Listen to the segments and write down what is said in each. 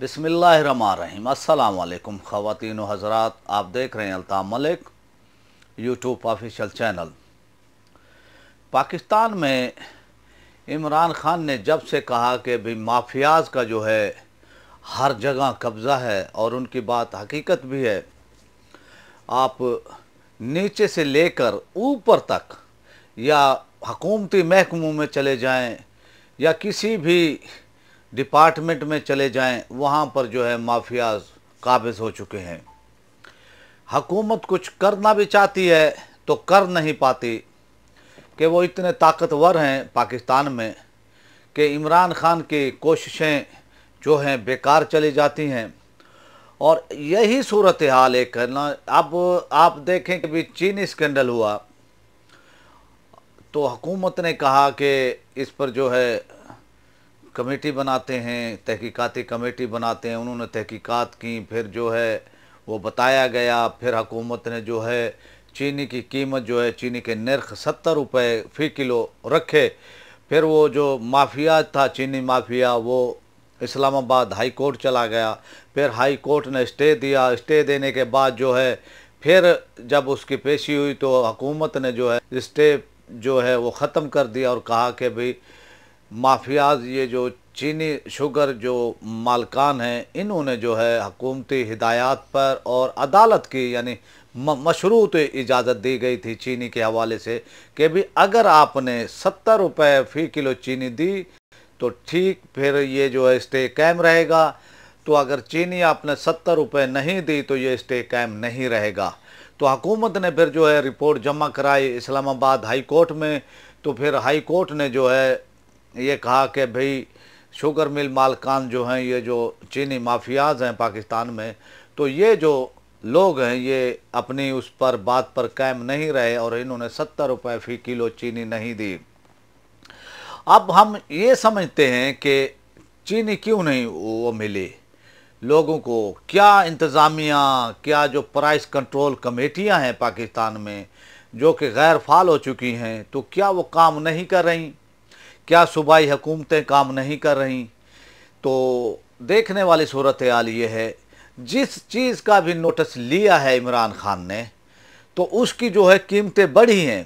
बिसमीम अल्लाम ख़वान हज़रा आप देख रहे हैं Altaf Malik YouTube official channel Pakistan में इमरान ख़ान ने जब से कहा कि भाई माफियाज का जो है हर जगह कब्ज़ा है और उनकी बात हकीकत भी है आप नीचे से लेकर ऊपर तक या हकूमती महकमों में चले जाएं या किसी भी डिपार्टमेंट में चले जाएं वहाँ पर जो है माफियाज काबिज हो चुके हैं हकूमत कुछ करना भी चाहती है तो कर नहीं पाती कि वो इतने ताकतवर हैं पाकिस्तान में कि इमरान खान की कोशिशें जो हैं बेकार चली जाती हैं और यही सूरत हाल है करना अब आप देखें कि भी चीनी स्कैंडल हुआ तो हकूमत ने कहा कि इस पर जो है कमेटी बनाते हैं तहकीकती कमेटी बनाते हैं उन्होंने तहकीकात की फिर जो है वो बताया गया फिर हकूमत ने जो है चीनी की कीमत जो है चीनी के नर्ख सत्तर रुपये फ़ी किलो रखे फिर वो जो माफिया था चीनी माफिया वो इस्लामाबाद हाई कोर्ट चला गया फिर हाई कोर्ट ने स्टे दिया स्टे देने के बाद जो है फिर जब उसकी पेशी हुई तो हुकूमत ने जो है स्टे जो है वो ख़त्म कर दिया और कहा कि भाई माफियाज ये जो चीनी शुगर जो मालकान हैं इन्होंने जो है हकूमती हिदायत पर और अदालत की यानी मशरूत इजाज़त दी गई थी चीनी के हवाले से कि भी अगर आपने सत्तर रुपये फ़ी किलो चीनी दी तो ठीक फिर ये जो है स्टे कैम रहेगा तो अगर चीनी आपने सत्तर रुपये नहीं दी तो ये स्टे कैम नहीं रहेगा तो हकूमत ने फिर जो है रिपोर्ट जमा कराई इस्लामाबाद हाई कोर्ट में तो फिर हाई कोर्ट ने जो है ये कहा कि भाई शुगर मिल मालकान जो हैं ये जो चीनी माफियाज हैं पाकिस्तान में तो ये जो लोग हैं ये अपनी उस पर बात पर कायम नहीं रहे और इन्होंने सत्तर रुपये फी किलो चीनी नहीं दी अब हम ये समझते हैं कि चीनी क्यों नहीं वो मिली लोगों को क्या इंतज़ामिया क्या जो प्राइस कंट्रोल कमेटियां हैं पाकिस्तान में जो कि गैर फाल हो चुकी हैं तो क्या वो काम नहीं कर रही क्या सूबाई हुकूमतें काम नहीं कर रही तो देखने वाली सूरत हाल ये है जिस चीज़ का भी नोटिस लिया है इमरान खान ने तो उसकी जो है कीमतें बढ़ी हैं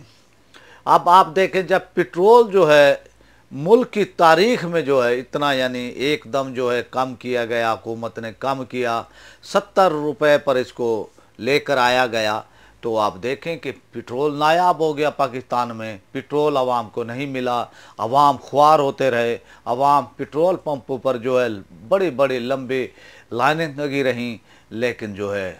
अब आप देखें जब पेट्रोल जो है मुल्क की तारीख में जो है इतना यानी एकदम जो है कम किया गया हुकूमत ने कम किया सत्तर रुपये पर इसको लेकर आया गया तो आप देखें कि पेट्रोल नायाब हो गया पाकिस्तान में पेट्रोल आवाम को नहीं मिला आवाम ख्वार होते रहे आवाम पेट्रोल पंपों पर जो है बड़े बड़े लंबे लाइनें लगी रहीं लेकिन जो है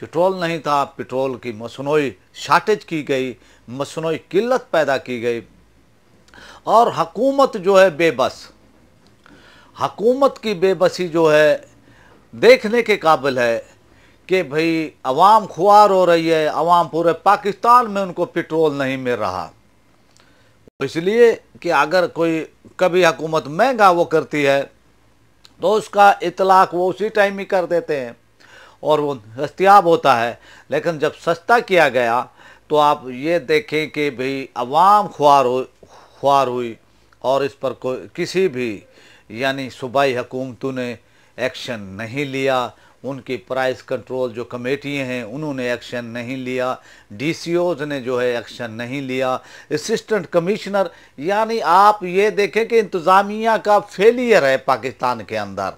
पेट्रोल नहीं था पेट्रोल की मसनू शार्टेज की गई मसनू किल्लत पैदा की गई और हकूमत जो है बेबस हकूमत की बेबसी जो है देखने के काबिल है कि भाई अवाम खुआर हो रही है अवाम पूरे पाकिस्तान में उनको पेट्रोल नहीं मिल रहा इसलिए कि अगर कोई कभी हुकूमत महंगा वो करती है तो उसका इतलाक वो उसी टाइम ही कर देते हैं और वो दस्तियाब होता है लेकिन जब सस्ता किया गया तो आप ये देखें कि भाई अवाम ख्वार हो ख्वार हुई और इस पर कोई किसी भी यानी सूबाई हुकूमतों ने एक्शन नहीं लिया उनकी प्राइस कंट्रोल जो कमेटी हैं उन्होंने एक्शन नहीं लिया डीसीओज ने जो है एक्शन नहीं लिया असिस्टेंट कमिश्नर यानी आप ये देखें कि इंतज़ामिया का फेलियर है पाकिस्तान के अंदर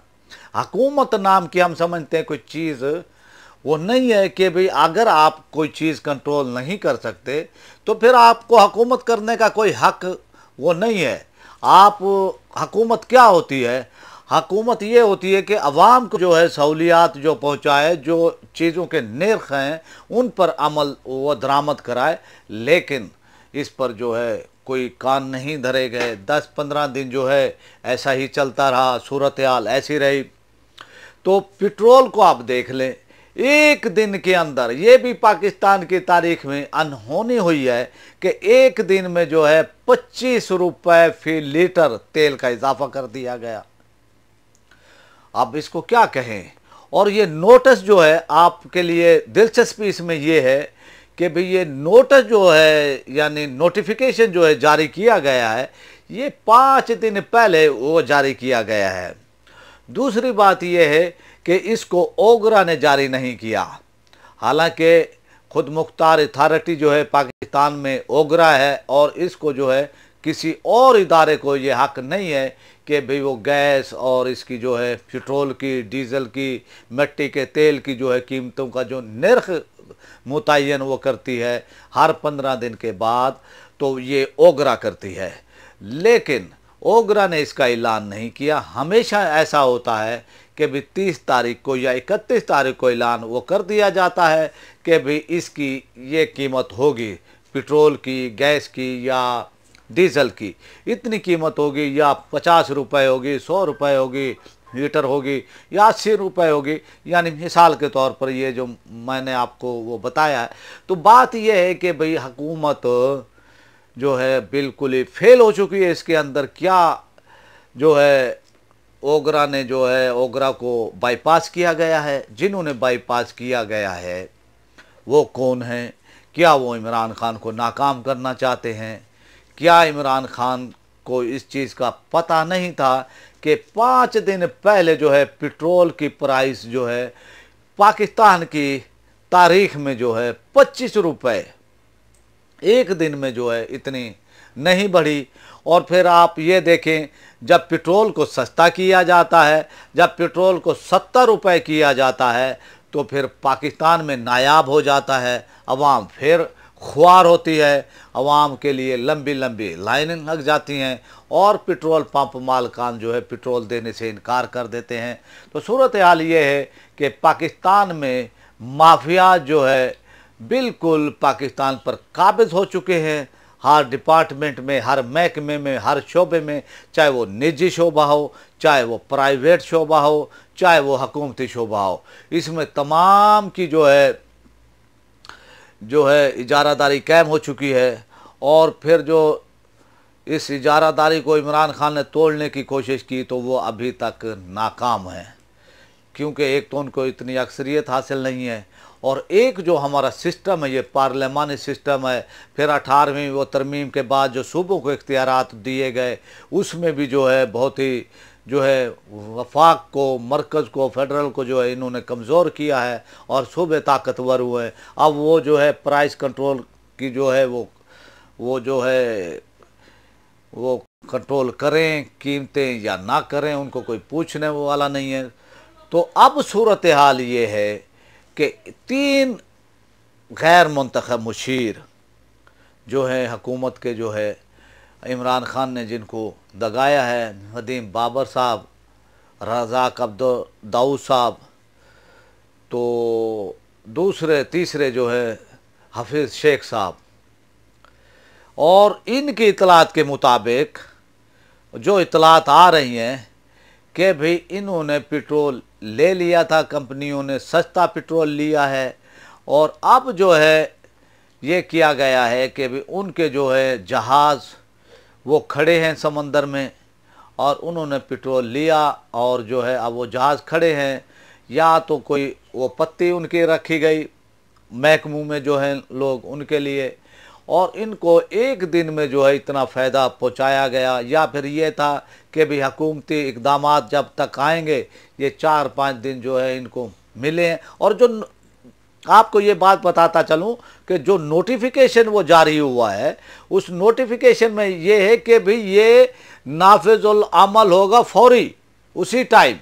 हकूमत नाम की हम समझते हैं कोई चीज़ वो नहीं है कि भाई अगर आप कोई चीज़ कंट्रोल नहीं कर सकते तो फिर आपको हकूमत करने का कोई हक वो नहीं है आप हकूमत क्या होती है हकूमत ये होती है कि अवाम को जो है सहूलियात जो पहुँचाए जो चीज़ों के नर्ख हैं उन पर अमल व दरामद कराए लेकिन इस पर जो है कोई कान नहीं धरे गए दस पंद्रह दिन जो है ऐसा ही चलता रहा सूरत हाल ऐसी रही तो पेट्रोल को आप देख लें एक दिन के अंदर ये भी पाकिस्तान की तारीख में अनहोनी हुई है कि एक दिन में जो है पच्चीस रुपये फी लीटर तेल का इजाफा कर दिया गया अब इसको क्या कहें और ये नोटिस जो है आपके लिए दिलचस्पी इसमें ये है कि भाई ये नोटिस जो है यानी नोटिफिकेशन जो है जारी किया गया है ये पाँच दिन पहले वो जारी किया गया है दूसरी बात यह है कि इसको ओगरा ने जारी नहीं किया हालांकि खुद मुख्तार अथॉरिटी जो है पाकिस्तान में ओगरा है और इसको जो है किसी और इदारे को ये हक नहीं है कि भाई वो गैस और इसकी जो है पेट्रोल की डीजल की मिट्टी के तेल की जो है कीमतों का जो नर्ख मुतन वो करती है हर पंद्रह दिन के बाद तो ये ओगरा करती है लेकिन ओगरा ने इसका ऐलान नहीं किया हमेशा ऐसा होता है कि भी तीस तारीख को या इकतीस तारीख को ऐलान वो कर दिया जाता है कि भी इसकी ये कीमत होगी पेट्रोल की गैस की या डीजल की इतनी कीमत होगी या पचास रुपए होगी सौ रुपए होगी लीटर होगी या अस्सी रुपये होगी यानी मिसाल के तौर पर ये जो मैंने आपको वो बताया है तो बात यह है कि भाई हुकूमत जो है बिल्कुल ही फेल हो चुकी है इसके अंदर क्या जो है ओगरा ने जो है ओगरा को बाईपास किया गया है जिन्होंने बाईपास किया गया है वो कौन है क्या वो इमरान खान को नाकाम करना चाहते हैं क्या इमरान खान को इस चीज़ का पता नहीं था कि पाँच दिन पहले जो है पेट्रोल की प्राइस जो है पाकिस्तान की तारीख में जो है पच्चीस रुपये एक दिन में जो है इतनी नहीं बढ़ी और फिर आप ये देखें जब पेट्रोल को सस्ता किया जाता है जब पेट्रोल को सत्तर रुपये किया जाता है तो फिर पाकिस्तान में नायाब हो जाता है अवाम फिर खुआर होती है आवाम के लिए लंबी लंबी लाइनें लग जाती हैं और पेट्रोल पंप मालकान जो है पेट्रोल देने से इनकार कर देते हैं तो सूरत हाल ये है कि पाकिस्तान में माफिया जो है बिल्कुल पाकिस्तान पर काबिज हो चुके हैं हर डिपार्टमेंट में हर महकमे में हर शोबे में चाहे वो निजी शोबा हो चाहे वो प्राइवेट शोबा हो चाहे वो हकूमती शोबा हो इसमें तमाम की जो है जो है इजारादारी कैम हो चुकी है और फिर जो इस इजारादारी को इमरान खान ने तोड़ने की कोशिश की तो वो अभी तक नाकाम है क्योंकि एक तो उनको इतनी अक्सरियत हासिल नहीं है और एक जो हमारा सिस्टम है ये पार्लियामानी सिस्टम है फिर अठारहवीं वो तरमीम के बाद जो सूबों को इख्तियार दिए गए उसमें भी जो है बहुत ही जो है वफाक को मरकज़ को फेडरल को जो है इन्होंने कमज़ोर किया है और सूबे ताकतवर हुए अब वो जो है प्राइस कंट्रोल की जो है वो वो जो है वो कंट्रोल करें कीमतें या ना करें उनको कोई पूछने वाला नहीं है तो अब सूरत हाल ये है कि तीन गैर मुंतब मुशीर जो हैं हकूमत के जो है इमरान खान ने जिनको दगाया है नदीम बाबर साहब रजाक अब्दुल दाऊद साहब तो दूसरे तीसरे जो है हफीज़ शेख साहब और इनकी इतलात के मुताबिक जो इतलात आ रही हैं कि भाई इन्होंने पेट्रोल ले लिया था कंपनियों ने सस्ता पेट्रोल लिया है और अब जो है ये किया गया है कि भाई उनके जो है जहाज़ वो खड़े हैं समंदर में और उन्होंने पेट्रोल लिया और जो है अब वो जहाज़ खड़े हैं या तो कोई वो पत्ती उनकी रखी गई महकमू में जो है लोग उनके लिए और इनको एक दिन में जो है इतना फ़ायदा पहुंचाया गया या फिर ये था कि भी हकूमती इकदाम जब तक आएंगे ये चार पाँच दिन जो है इनको मिले और जो आपको ये बात बताता चलूं कि जो नोटिफिकेशन वो जारी हुआ है उस नोटिफिकेशन में ये है कि भाई ये नाफिजुल अमल होगा फौरी उसी टाइम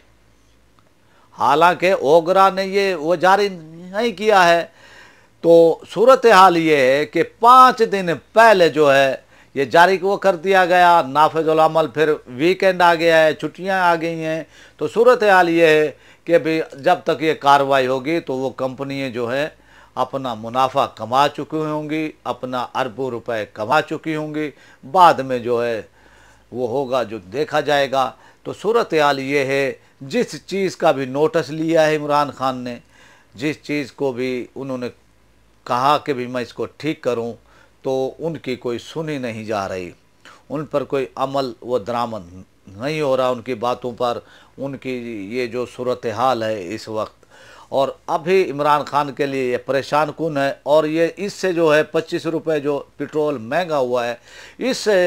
हालांकि ओगरा ने ये वो जारी नहीं किया है तो सूरत हाल ये है कि पाँच दिन पहले जो है ये जारी वो कर दिया गया नाफिजुल अमल फिर वीकेंड आ गया है छुट्टियां आ गई हैं तो सूरत हाल ये है कि भाई जब तक ये कार्रवाई होगी तो वो कंपनियाँ जो है अपना मुनाफा कमा चुकी होंगी अपना अरबों रुपए कमा चुकी होंगी बाद में जो है वो होगा जो देखा जाएगा तो सूरत हाल ये है जिस चीज़ का भी नोटिस लिया है इमरान खान ने जिस चीज़ को भी उन्होंने कहा कि भी मैं इसको ठीक करूं तो उनकी कोई सुनी नहीं जा रही उन पर कोई अमल व दरामद नहीं हो रहा उनकी बातों पर उनकी ये जो सूरत हाल है इस वक्त और अभी इमरान खान के लिए ये परेशान कन है और ये इससे जो है पच्चीस रुपये जो पेट्रोल महंगा हुआ है इससे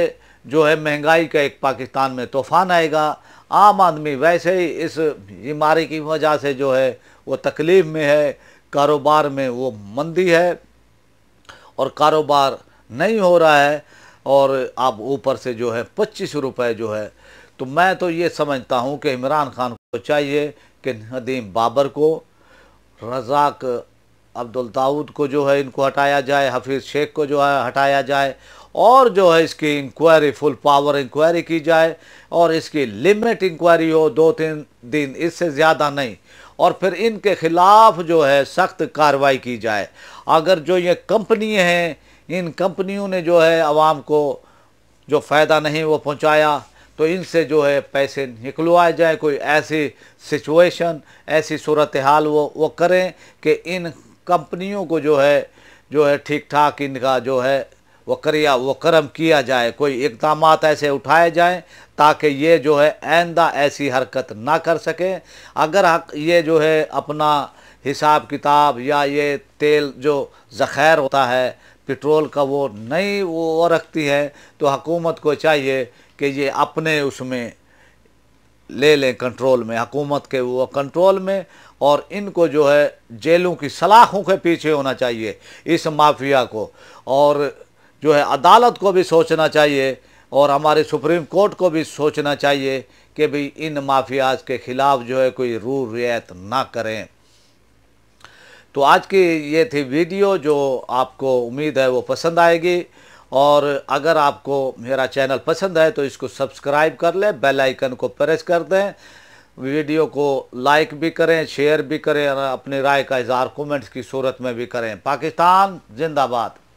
जो है महंगाई का एक पाकिस्तान में तूफान आएगा आम आदमी वैसे ही इस बीमारी की वजह से जो है वो तकलीफ़ में है कारोबार में वो मंदी है और कारोबार नहीं हो रहा है और आप ऊपर से जो है पच्चीस रुपये जो है तो मैं तो ये समझता हूँ कि इमरान खान को चाहिए कि नदीम बाबर को रजाक अब्दुल दाऊद को जो है इनको हटाया जाए हफीज़ शेख को जो है हटाया जाए और जो है इसकी इंक्वायरी फुल पावर इंक्वायरी की जाए और इसकी लिमिट इंक्वायरी हो दो तीन दिन इससे ज़्यादा नहीं और फिर इनके ख़िलाफ़ जो है सख्त कार्रवाई की जाए अगर जो ये कंपनी हैं इन कंपनियों ने जो है आवाम को जो फ़ायदा नहीं वो पहुँचाया तो इनसे जो है पैसे निकलवाए जाए कोई ऐसी सिचुएशन ऐसी सूरत हाल वो वो करें कि इन कंपनियों को जो है जो है ठीक ठाक इनका जो है वो करिया वो कर्म किया जाए कोई इकदाम ऐसे उठाए जाएं ताकि ये जो है आइंदा ऐसी हरकत ना कर सकें अगर ये जो है अपना हिसाब किताब या ये तेल जो ज़ख़ैर होता है पेट्रोल का वो नहीं वो रखती है तो हकूमत को चाहिए कि ये अपने उसमें ले लें कंट्रोल में हकूमत के वो कंट्रोल में और इनको जो है जेलों की सलाखों के पीछे होना चाहिए इस माफिया को और जो है अदालत को भी सोचना चाहिए और हमारे सुप्रीम कोर्ट को भी सोचना चाहिए कि भाई इन माफियाज के ख़िलाफ़ जो है कोई रू रियायत ना करें तो आज की ये थी वीडियो जो आपको उम्मीद है वो पसंद आएगी और अगर आपको मेरा चैनल पसंद है तो इसको सब्सक्राइब कर लें बेल आइकन को प्रेस कर दें वीडियो को लाइक भी करें शेयर भी करें और अपनी राय का इजहार कमेंट्स की सूरत में भी करें पाकिस्तान जिंदाबाद